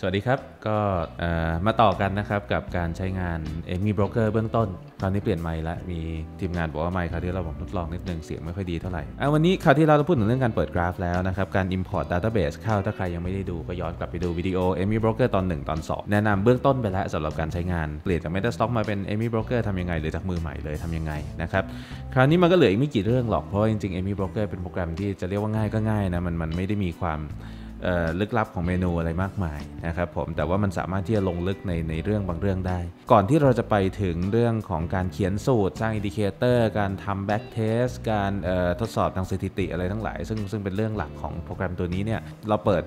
สวัสดีครับ ก็มาต่อกันนะครับกับการใช้งานโบรกเกอร์เบื้องต้น ตอนนี้เปลี่ยนไมค์แล้ว มีทีมงานบอกว่าไมค์คราวที่เราผมทดลองนิดนึงเสียงไม่ค่อยดีเท่าไหร่อาวันนี้คราวที่เราพูดถึงเรื่องการเปิดกราฟแล้วนะครับ การ Import Database เข้าถ้าใครยังไม่ได้ดูก็ย้อนกลับไปดูวิดีโอเอมีโบรกเกอร์ตอน 1 ตอน 2 แนะนำเบื้องต้นไปแล้วสำหรับการใช้งานเปลี่ยนจาก MetaStock มาเป็น Amy Broker ทำยังไง หรือจากมือใหม่เลยทำยังไงนะครับคราวนี้มันก็เหลืออีกไม่กี่เรื่องหรอกเพราะจริงๆโบรกเกอร์เป็นโปรแกรมที่จะเรียกว่าง่ายก็ง่ายนะมันมันไม่ได้มีความลึกลับของเมนูอะไรมากมายนะครับผม แต่ว่ามันสามารถที่จะลงลึกในในเรื่องบางเรื่องได้ ก่อนที่เราจะไปถึงเรื่องของการเขียนสูตร สร้างอินดิเคเตอร์การทำแบ็กเทสการทดสอบทางสถิติอะไรทั้งหลาย ซึ่งซึ่งเป็นเรื่องหลักของโปรแกรมตัวนี้เนี่ย เราเปิด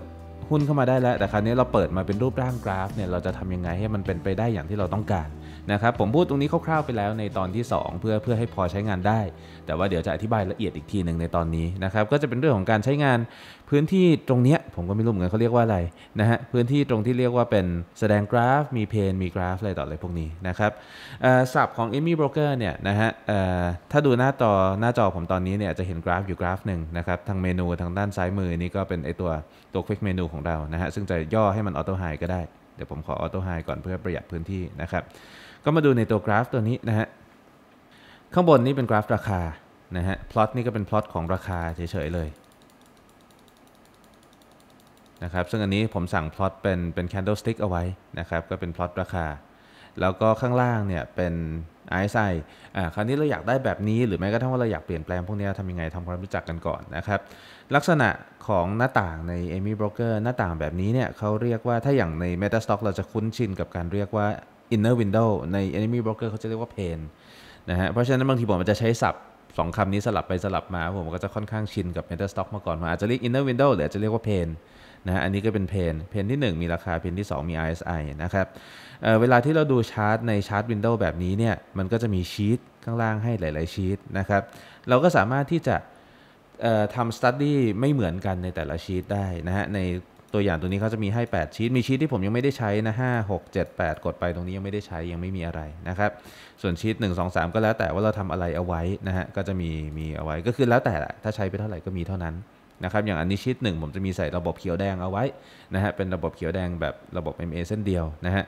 หุ้นเข้ามาได้แล้ว แต่คราวนี้เราเปิดมาเป็นรูปร่างกราฟเนี่ยเราจะทำยังไงให้มันเป็นไปได้อย่างที่เราต้องการนะครับผมพูดตรงนี้คร่าวๆไปแล้วในตอนที่ 2 เพื่อเพื่อให้พอใช้งานได้ แต่ว่าเดี๋ยวจะอธิบายละเอียดอีกทีหนึ่งในตอนนี้นะครับก็จะเป็นเรื่องของการใช้งานพื้นที่ตรงเนี้ยผมก็ไม่รู้เหมือนกันเขาเรียกว่าอะไรนะฮะพื้นที่ตรงที่เรียกว่าเป็นแสดงกราฟมีเพนมีกราฟอะไรต่ออะไรพวกนี้นะครับสับของ a m มี่ o บรกเกอร์เนี่ยนะฮะถ้าดูหน้าต่อหน้าจอผมตอนนี้เนี่ยจะเห็นกราฟอยู่กราฟหนึ่งนะครับทางเมนูทางด้านซ้ายมือนี่ก็เป็นไอตัวตัวควิกเมนูของเรานะฮะซึ่งจะย่อให้มันออโต้ไฮก็ได้ เดี๋ยวผมขอออโต้ไฮก่อนเพื่อประหยัดพื้นที่นะครับก็มาดูในตัวกราฟตัวนี้นะฮะ ข้างบนนี้เป็นกราฟราคา นะฮะ พลอตนี่ก็เป็นพลอตของราคาเฉยๆ เลย นะครับ ซึ่งอันนี้ผมสั่งพลอตเป็นเป็น candlestick เอาไว้นะครับ ก็เป็นพลอตราคา แล้วก็ข้างล่างเนี่ยเป็น RSI อ่าคราวนี้เราอยากได้แบบนี้หรือแม้กระทั่งว่าเราอยากเปลี่ยนแปลงพวกนี้ทำยังไง ทำความรู้จักกันก่อนนะครับ ลักษณะของหน้าต่างใน Amy Broker หน้าต่างแบบนี้เนี่ยเขาเรียกว่าถ้าอย่างใน MetaStock เราจะคุ้นชินกับการเรียกว่า inner window ใน enemy b r o k e r เขาจะเรียกว่า p a n นะฮะ เพราะฉะนั้นบางทีผมจะใช้ศัพท์สองคำนี้สลับไปสลับมาผมก็จะค่อนข้างชินกับ meta stock มาก่อนผมอาจจะเรียก inner window หรือจะเรียกว่า p a n นะฮะอันนี้ก็เป็นเพนเพนที่ 1 มีราคา เพนที่ 2 มี RSI นะครับเเวลาที่เราดูชาร์ตในชาร์ตวินโดว์แบบนี้เนี่ย มันก็จะมีชีตข้างล่างให้หลายๆชีตนะครับ เราก็สามารถที่จะทำสตัดดี้ไม่เหมือนกันในแต่ละชีตได้นะฮะในตัวอย่างตัวนี้เขาจะมีให้ 8 ชีตมีชีตที่ผมยังไม่ได้ใช้นะ 5 6 7 8 กดไปตรงนี้ยังไม่ได้ใช้ยังไม่มีอะไรนะครับ ส่วนชีต1 2 3 ก็แล้วแต่ว่าเราทำอะไรเอาไว้นะฮะ ก็จะมีมีเอาไว้ ก็คือแล้วแต่แหละถ้าใช้ไปเท่าไหร่ก็มีเท่านั้นนะครับ อย่างอันนี้ชีตหนึ่งผมจะมีใส่ระบบเขียวแดงเอาไว้นะฮะ เป็นระบบเขียวแดงแบบระบบ MA เส้นเดียวนะฮะ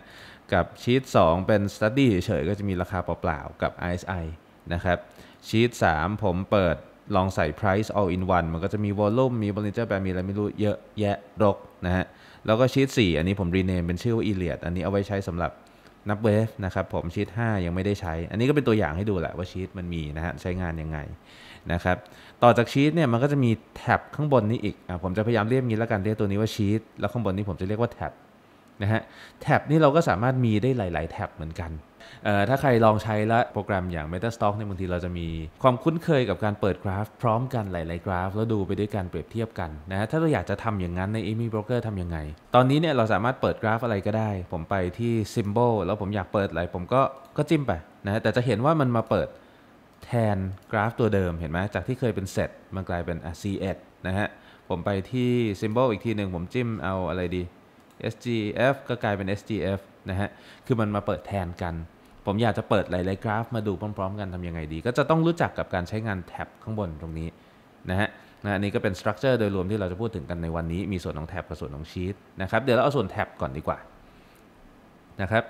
กับชีต2เป็น Study เฉยๆ ก็จะมีราคาเปล่าๆ กับ ISI นะครับ ชีต3ผมเปิดลองใส่ price all in one มันก็จะมี volume มี bollinger band มีอะไรไม่รู้เยอะแยะ รกนะฮะ แล้วก็ชีท4อันนี้ผม rename เป็นชื่อว่า e l i o t อันนี้เอาไว้ใช้สำหรับนับเวฟนะครับ ผมชีท5ยังไม่ได้ใช้ อันนี้ก็เป็นตัวอย่างให้ดูแหละ ว่าชีทมันมีนะฮะใช้งานยังไงนะครับ ต่อจากชีทเนี่ยมันก็จะมีแท็บข้างบนนี้อีกอ่ผมจะพยายามเรียกงี้แล้วกันเรียกตัวนี้ว่าชีท แล้วข้างบนนี้ผมจะเรียกว่าแท็บนะฮะ แท็บนี่เราก็สามารถมีได้หลายๆแท็บเหมือนกันถ้าใครลองใช้และโปรแกรมอย่าง MetaStock เนี่ยบางทีเราจะมีความคุ้นเคยกับการเปิดกราฟ พร้อมกันหลายๆกราฟแล้วดูไปด้วยการเปรียบเทียบกันนะถ้าเราอยากจะทำอย่างนั้น ใน Amy Broker ทํำยังไง ตอนนี้เนี่ยเราสามารถเปิดกราฟอะไรก็ได้ ผมไปที่ Symbol แล้วผมอยากเปิดอะไรผมก็ก็จิ้มไปนะแต่จะเห็นว่ามันมาเปิดแทนกราฟตัวเดิม เห็นไหมจากที่เคยเป็นเซตมันกลายเป็น C1 นะฮะผมไปที่ Symbol อีกทีหนึ่งผมจิ้มเอาอะไรดี SGF ก็กลายเป็น SGF นะฮะคือมันมาเปิดแทนกันผมอยากจะเปิดหลายๆกราฟมาดูพร้อม ๆ กันทำยังไงดี ก็จะต้องรู้จักกับการใช้งานแท็บข้างบนตรงนี้นะฮะนะอันนี้ก็เป็นสตรัคเจอร์โดยรวมที่เราจะพูดถึงกันในวันนี้ มีส่วนของแท็บกับส่วนของชีตนะครับเดี๋ยวเราเอาส่วนแท็บก่อนดีกว่านะครับ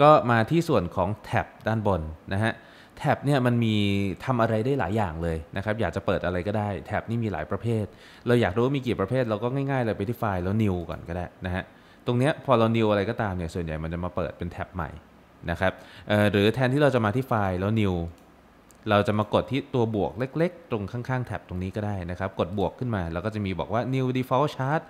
ก็มาที่ส่วนของแท็บด้านบนนะฮะแท็บเนี่ยมันมีทำอะไรได้หลายอย่างเลยนะครับอยากจะเปิดอะไรก็ได้แท็บนี่มีหลายประเภท เราอยากรู้มีกี่ประเภท เราก็ง่าย ๆ เลยไปที่ไฟล์แล้วนิวก่อนก็ได้นะฮะตรงเนี้ยพอเรานิวอะไรก็ตามเนี่ยส่วนใหญ่มันจะมาเปิดเป็นแท็บใหม่นะครับหรือแทนที่เราจะมาที่ไฟล์แล้ว new เราจะมากดที่ตัวบวกเล็กๆ ตรงข้างๆแท็บตรงนี้ก็ได้นะครับ กดบวกขึ้นมาแล้วก็จะมีบอกว่า new default chart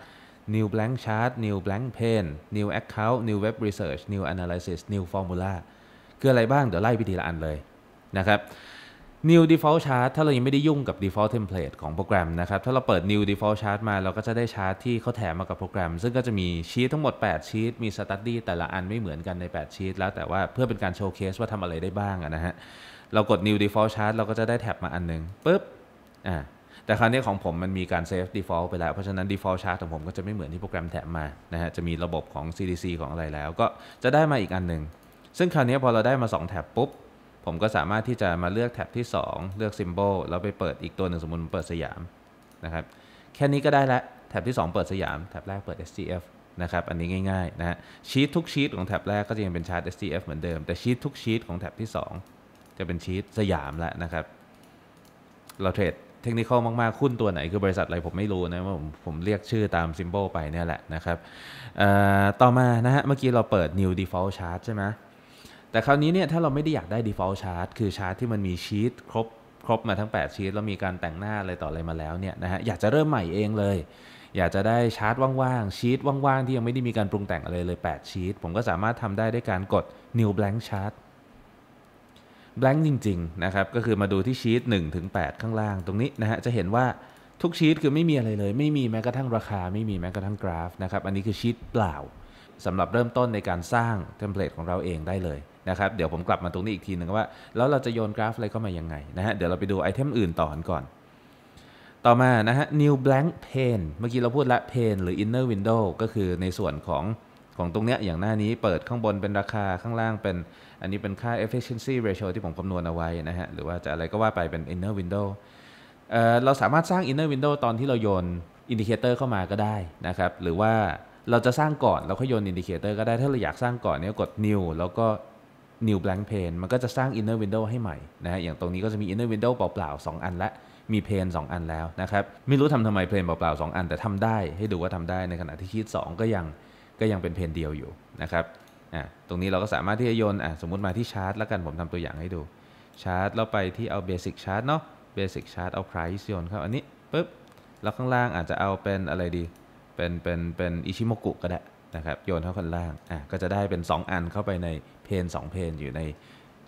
new blank chart new blank pane new account new web research new analysis new formula คืออะไรบ้างเดี๋ยวไล่ไปทีละอันเลยนะครับ new default chart ถ้าเรายังไม่ได้ยุ่งกับ default template ของโปรแกรมนะครับ ถ้าเราเปิด new default chart มาเราก็จะได้ชาร์ตที่เขาแถมมากับโปรแกรม ซึ่งก็จะมีชีตทั้งหมด 8 ชีตมี study แต่ละอันไม่เหมือนกันใน 8 ชีตแล้วแต่ว่าเพื่อเป็นการโชว์เคสว่าทำอะไรได้บ้างนะฮะ เรากด new default chart เราก็จะได้แท็บมาอันนึงปุ๊บ อ่า แต่คราวนี้ของผมมันมีการ save default ไปแล้ว เพราะฉะนั้น default chart ของผมก็จะไม่เหมือนที่โปรแกรมแถมมา นะฮะ จะมีระบบของ CDC ของอะไรแล้วก็จะได้มาอีกอันหนึ่ง ซึ่งคราวนี้พอเราได้มา 2 แท็บปุ๊บผมก็สามารถที่จะมาเลือกแท็บที่ 2 เลือก Symbol แล้วไปเปิดอีกตัวหนึ่งสมมติเปิดสยามนะครับแค่นี้ก็ได้ละแท็บที่ 2 เปิดสยามแท็บแรกเปิด SCF นะครับอันนี้ง่ายๆนะฮะชีตทุกชีตของแท็บแรกก็จะยังเป็นชาร์ต SCF เหมือนเดิม แต่ชีตทุกชีตของแท็บที่2 จะเป็นชีตสยามแล้วนะครับ เราเทรดเทคนิคมากๆหุ้นตัวไหนคือบริษัทอะไรผมไม่รู้นะผมผมเรียกชื่อตามซิมโบลไปเนี่ยแหละนะครับต่อมานะฮะเมื่อกี้เราเปิด new default chart ใช่ไหมแต่คราวนี้เนี่ย ถ้าเราไม่ได้อยากได้ default chart คือชาร์ตที่มันมีชีตครบครบมาทั้ง8ชีตแล้วมีการแต่งหน้าอะไรต่ออะไรมาแล้วเนี่ยนะฮะ อยากจะเริ่มใหม่เองเลยอยากจะได้ชาร์ตว่างๆชีตว่าง ๆ ที่ยังไม่ได้มีการปรุงแต่งอะไรเลย8ชีตผมก็สามารถทำได้ด้วยการกด new blank chart blank จริง ๆ นะครับ ก็คือมาดูที่ชีต1ถึง8ข้างล่าง ตรงนี้นะฮะ จะเห็นว่าทุกชีตคือไม่มีอะไรเลย ไม่มีแม้กระทั่งราคา ไม่มีแม้กระทั่งกราฟนะครับอันนี้คือชีตเปล่าสำหรับเริ่มต้นในการสร้างเทมเพลตของเราเองได้เลยนะครับเดี๋ยวผมกลับมาตรงนี้อีกทีหนึ่งว่า แล้วเราจะโยนกราฟอะไรเข้ามายังไงนะฮะเดี๋ยวเราไปดูไอเทมอื่นต่อก่อน ต่อมานะฮะ new blank pane เมื่อกี้เราพูดละ pane หรือ inner window ก็คือในส่วนของของตรงเนี้ยอย่างหน้านี้เปิดข้างบนเป็นราคาข้างล่างเป็นอันนี้เป็นค่า efficiency ratio ที่ผมคำนวณเอาไว้นะฮะหรือว่าจะอะไรก็ว่าไปเป็น inner window เเราสามารถสร้าง inner window ตอนที่เราโยน indicator เข้ามาก็ได้นะครับหรือว่าเราจะสร้างก่อนแล้วก็โยน indicator ก็ได้ถ้าเราอยากสร้างก่อนเนี้ยกด new แล้วก็ new blank pane มันก็จะสร้าง inner window ให้ใหม่นะฮะอย่างตรงนี้ก็จะมี inner window เปล่าๆ2 อัน และมีเพน2อันแล้วนะครับไม่รู้ทำทำไมเพนเปล่าๆ2อัน แต่ทำได้ให้ดูว่าทำได้ในขณะที่ชีต2ก็ยังก็ยังเป็นเพนเดียวอยู่นะครับอ่ะตรงนี้เราก็สามารถที่จะโยนอ่ะสมมติมาที่ชาร์ตแล้วกัน ผมทำตัวอย่างให้ดูชาร์ตเราไปที่เอาเบสิกชาร์ตเนาะเบสิกชาร์ตเอาไพรซ์โยนเข้าอันนี้ปุ๊บแล้วข้างล่างอาจจะเอาเป็นอะไรดีเป็นเป็นเป็นอิชิโมกุก็ได้นะครับโยนเข้าคนล่างอ่ะก็จะได้เป็น 2 อันเข้าไปในเพน2เพนอยู่ใน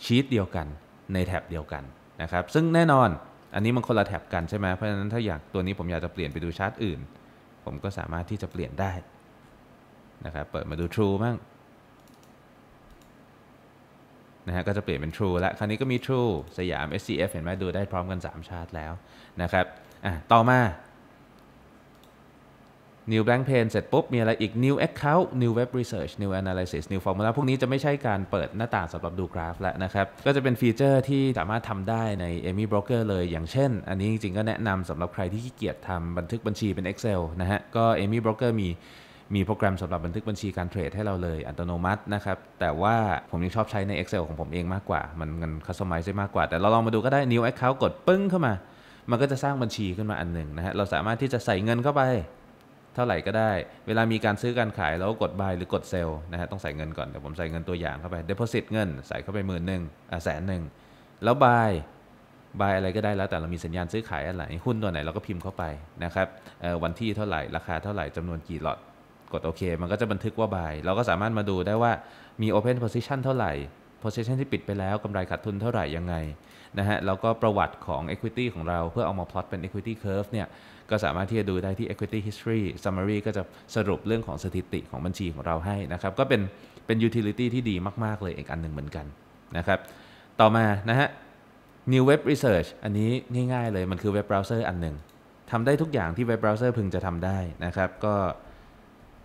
ชีตเดียวกันในแท็บเดียวกันนะครับซึ่งแน่นอน อันนี้มันคนละแท็บกันใช่ไหมเพราะฉะนั้นถ้าอยากตัวนี้ผมอยากจะเปลี่ยนไปดูชาร์ตอื่น ผมก็สามารถที่จะเปลี่ยนได้นะครับเปิดมาดู True บ้างนะฮะก็จะเปลี่ยนเป็น True แล้วคราวนี้ก็มี True สยาม SCF เห็นไหมดูได้พร้อมกัน3ชาร์ตแล้วนะครับอ่ะต่อมา New Blank Pane เสร็จปุ๊บ มีอะไรอีก New Account New Web Research New Analysis New Formula พวกนี้จะไม่ใช่การเปิดหน้าต่างสำหรับดูกราฟแล้วนะครับ ก็จะเป็นฟีเจอร์ที่สามารถทำได้ใน Amy Broker เลย อย่างเช่น อันนี้จริงๆ ก็แนะนำสำหรับใครที่ขี้เกียจทำบันทึกบัญชีเป็น Excel นะฮะ ก็ Amy Broker มี มีโปรแกรมสำหรับบันทึกบัญชีการเทรดให้เราเลย อัตโนมัตินะครับ แต่ว่าผมยังชอบใช้ใน Excel ของผมเองมากกว่า มันมันคัสตอมไมซ์ได้มากกว่า แต่เราลองมาดูก็ได้ New Account กดปึ้งเข้ามา มันก็จะสร้างบัญชีขึ้นมาอันหนึ่งนะฮะ เราสามารถที่จะใส่เงินเข้าไปเท่าไหร่ก็ได้ เวลามีการซื้อการขายเราก็กด buy หรือกด sell นะฮะ ต้องใส่เงินก่อน เดี๋ยวผมใส่เงินตัวอย่างเข้าไป deposit เงินใส่เข้าไปหมื่นหนึ่งอ่ะแสนหนึ่ง แล้ว buy buy อะไรก็ได้ แล้วแต่เรามีสัญญาณซื้อขายอะไรหุ้นตัวไหนเราก็พิมพ์เข้าไปนะครับวันที่เท่าไหร่ ราคาเท่าไหร่จำนวนกี่หลอด กดโอเค มันก็จะบันทึกว่า buy เราก็สามารถมาดูได้ว่ามี open position เท่าไหร่ position ที่ ปิดไปแล้วกำไรขาดทุนเท่าไหร่ ยังไงนะฮะแล้วก็ประวัติของ equity ของเราเพื่อ เอามาพลอตเป็น equity curve เนี่ยก็สามารถที่จะดูได้ที่ equity history summary ก็จะสรุปเรื่องของสถิติของบัญชีของเราให้นะครับก็เป็นเป็น utility ที่ดีมาก ๆ เลยอีกอันหนึ่งเหมือนกันนะครับต่อมานะฮะ new web research อันนี้ง่ายๆเลยมันคือเว็บเบราว์เซอร์อันหนึ่งทำได้ทุกอย่างที่เว็บเบราว์เซอร์พึงจะทำได้นะครับก็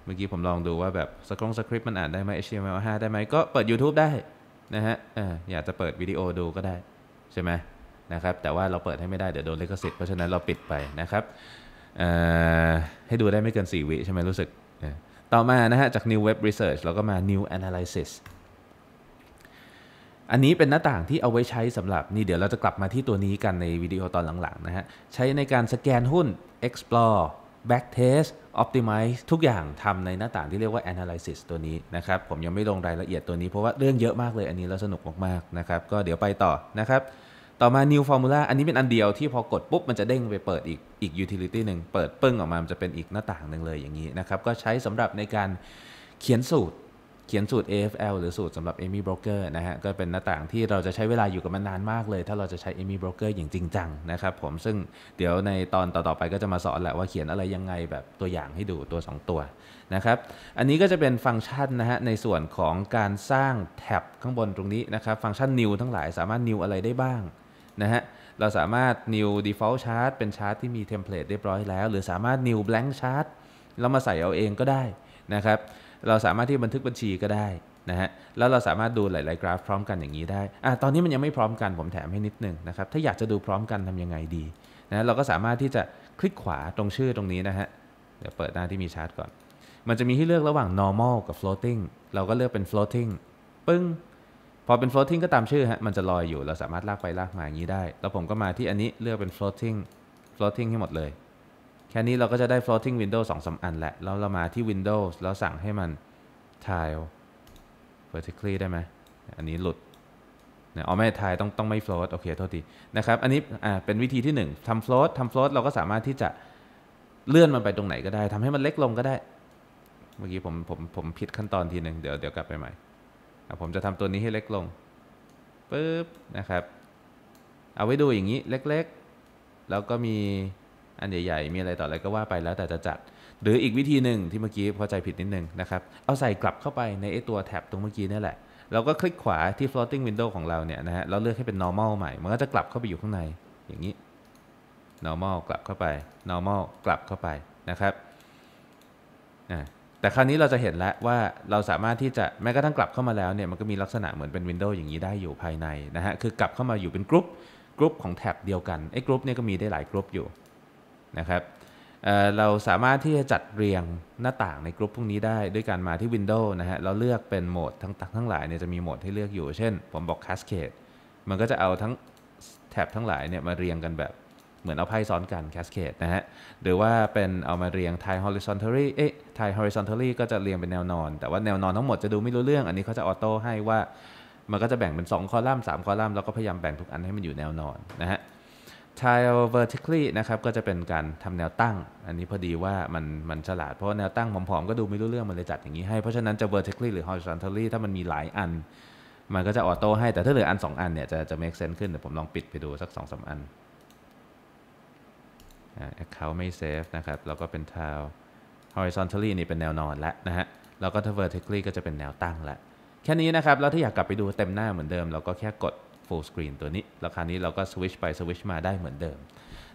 เมื่อกี้ผมลองดูว่าแบบสครองสคริปต์มันอ่านได้ไหม HTML5 ได้ไหมก็เปิด YouTube ได้นะฮะอยากจะเปิดวิดีโอดูก็ได้ ใช่ไหมนะครับแต่ว่าเราเปิดให้ไม่ได้ เดี๋ยวโดนลิขสิทธิ์เพราะฉะนั้นเราปิดไปนะครับให้ดูได้ไม่เกิน 4 วิใช่ไหมรู้สึกต่อมานะฮะจาก New Web Research เราก็มา New Analysis อันนี้เป็นหน้าต่างที่เอาไว้ใช้สำหรับ นี่เดี๋ยวเราจะกลับมาที่ตัวนี้กันในวิดีโอตอนหลังๆนะฮะใช้ในการสแกนหุ้น explore back test optimize ทุกอย่างทำในหน้าต่างที่เรียกว่า analysis ตัวนี้นะครับ ผมยังไม่ลงรายละเอียดตัวนี้เพราะว่าเรื่องเยอะมากเลยอันนี้เราสนุกมากๆ นะครับ ก็เดี๋ยวไปต่อนะครับ ต่อมา new formula อันนี้เป็นอันเดียวที่พอกด ปุ๊บ มันจะเด้งไปเปิดอีกอีก utility หนึ่งเปิดปึ้งออกมามันจะเป็นอีกหน้าต่างหนึ่งเลยอย่างนี้นะครับก็ใช้สำหรับในการเขียนสูตรเขียนสูตร AFL หรือสูตรสำหรับ Amy Broker นะฮะ ก็เป็นหน้าต่างที่เราจะใช้เวลาอยู่กับมันนานมากเลย ถ้าเราจะใช้ Amy Broker อย่างจริงจังนะครับผม ซึ่งเดี๋ยวในตอนต่อ ๆ ไปก็จะมาสอนแหละว่าเขียนอะไรยังไงแบบตัวอย่างให้ดูตัว 2 ตัวนะครับ อันนี้ก็จะเป็นฟังก์ชันนะฮะในส่วนของการสร้างแท็บข้างบนตรงนี้นะครับ ฟังก์ชัน new ทั้งหลายสามารถ new อะไรได้บ้างนะฮะ เราสามารถ new default chart เป็นชาร์ตที่มีเทมเพลตเรียบร้อยแล้ว หรือสามารถ new blank chart แล้วมาใส่เอาเองก็ได้นะครับเราสามารถที่บันทึกบัญชีก็ได้ นะฮะแล้วเราสามารถดูหลายๆกราฟพร้อมกันอย่างนี้ได้อ่ะตอนนี้มันยังไม่พร้อมกันผมแถมให้นิดนึงนะครับ ถ้าอยากจะดูพร้อมกันทํำยังไงดีนะเราก็สามารถที่จะคลิกขวาตรงชื่อตรงนี้นะฮะเดี๋ยวเปิดหน้าที่มีชาร์ตก่อน มันจะมีให้เลือกระหว่าง normal กับ floating เราก็เลือกเป็น floating ปึ้งพอเป็น floating ก็ตามชื่อฮะมันจะลอยอยู่ เราสามารถลากไปลากมาอย่างนี้ได้ แล้วผมก็มาที่อันนี้เลือกเป็น floating floating ให้หมดเลยแค่นี้เราก็จะได้ floating window ส2 3อันแหละ แล้วเรามาที่ Windows แล้วสั่งให้มัน tile vertically ได้ไหมอันนี้หลุด เอาไม่ tile ต้องต้องไม่ float โอเค โทษที นะครับ อันนี้อ่าเป็นวิธีที่1ทำ float ทำ float เราก็สามารถที่จะเลื่อนมันไปตรงไหนก็ได้ ทำให้มันเล็กลงก็ได้ เมื่อกี้ผมผมผมผิดขั้นตอนทีหนึ่ง เดี๋ยวเดี๋ยวกลับไปใหม่ ผมจะทำตัวนี้ให้เล็กลงปึ๊บ นะครับ เอาไว้ดูอย่างนี้เล็กๆ แล้วก็มีอันใหญ่ ๆ มีอะไร ต่อ อะไรก็ว่าไปแล้วแต่จะจัด หรืออีกวิธีหนึ่งที่เมื่อกี้พอใจผิด นิด นึง นะครับ เอาใส่กลับเข้าไปในไอตัว แท็บ ตรงเมื่อกี้นี่แหละเราก็คลิกขวาที่ floating window ของเราเนี่ยนะฮะเราเลือกให้เป็น normal ใหม่ มันก็จะกลับเข้าไปอยู่ข้างใน อย่างนี้ normal กลับเข้าไป normal กลับเข้าไปนะครับ แต่คราวนี้เราจะเห็นแล้วว่าเราสามารถที่จะแม้กระทั่งกลับเข้ามาแล้วเนี่ย มันก็มีลักษณะเหมือนเป็นวินโดว์อย่างนี้ได้อยู่ภายในนะฮะ คือกลับเข้ามาอยู่เป็นกรุ๊ปกรุ๊ปของแท็บเดียวกันไอ้กรุ๊ปเนี่ยก็มีได้หลายกรุ๊ปอยู่นะครับเเราสามารถที่จะจัดเรียงหน้าต่างในกลุ่มพวกนี้ได้ ด้วยการมาที่ Windows นะฮะเราเลือกเป็นโหมดทั้งทั้งหลายเนี่ยจะมีโหมดให้เลือกอยู่ เช่นผมบอก Cascade มันก็จะเอาทั้งแท็บทั้งหลายเนี่ยมาเรียงกันแบบเหมือนเอาไพ่ซ้อนกัน Cascade นะฮะหรือว่าเป็นเอามาเรียง t h a Horizontally เอ๊ะ t h a Horizontally ก็จะเรียงเป็นแนวนอน แต่ว่าแนวนอนทั้งหมดจะดูไม่รู้เรื่องอันนี้เขาจะออโต้ให้ว่ามันก็จะแบ่งเป็น2คอลัมน์3คอลัมน์แล้วก็พยายามแบ่งทุกอันให้มันอยู่แนวนอนนะฮะ tile vertically นะครับก็จะเป็นการทำแนวตั้ง อันนี้พอดีว่ามันมันฉลาด เพราะแนวตั้งผอมๆก็ดูไม่รู้เรื่อง มันเลยจัดอย่างนี้ให้ เพราะฉะนั้นจะ vertically หรือ horizontally ถ้ามันมีหลายอัน มันก็จะออโต้ให้ แต่ถ้าเหลืออัน 2 อันเนี่ยจะจะ make sense ขึ้น เดี๋ยวผมลองปิดไปดูสัก 2 3 อัน account ไม่ save นะครับ แล้วก็เป็น tile horizontally นี่เป็นแนวนอนแล้วนะฮะ แล้วก็ถ้า vertically ก็จะเป็นแนวตั้งละ แค่นี้นะครับ แล้วถ้าอยากกลับไปดูเต็มหน้าเหมือนเดิม เราก็แค่กด full screen ตัวนี้แล้วคราวนี้เราก็สวิชไป สวิชมาได้เหมือนเดิม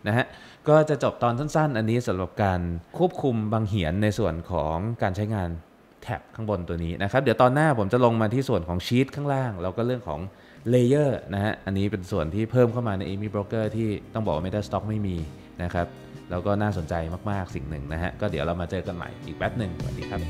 นะฮะก็จะจบตอนสั้นๆ อันนี้สำหรับการควบคุมบางเหียนในส่วนของการใช้งานแท็บข้างบนตัวนี้นะครับ เดี๋ยวตอนหน้าผมจะลงมาที่ส่วนของชีตข้างล่าง แล้วก็เรื่องของเลเยอร์นะฮะอันนี้เป็นส่วนที่เพิ่มเข้ามาใน Amy Broker ที่ต้องบอกว่า MetaStock ไม่มีนะครับ แล้วก็น่าสนใจมากๆสิ่งหนึ่งนะฮะก็เดี๋ยวเรามาเจอกันใหม่อีกแป๊บหนึ่งสวัสดีครับ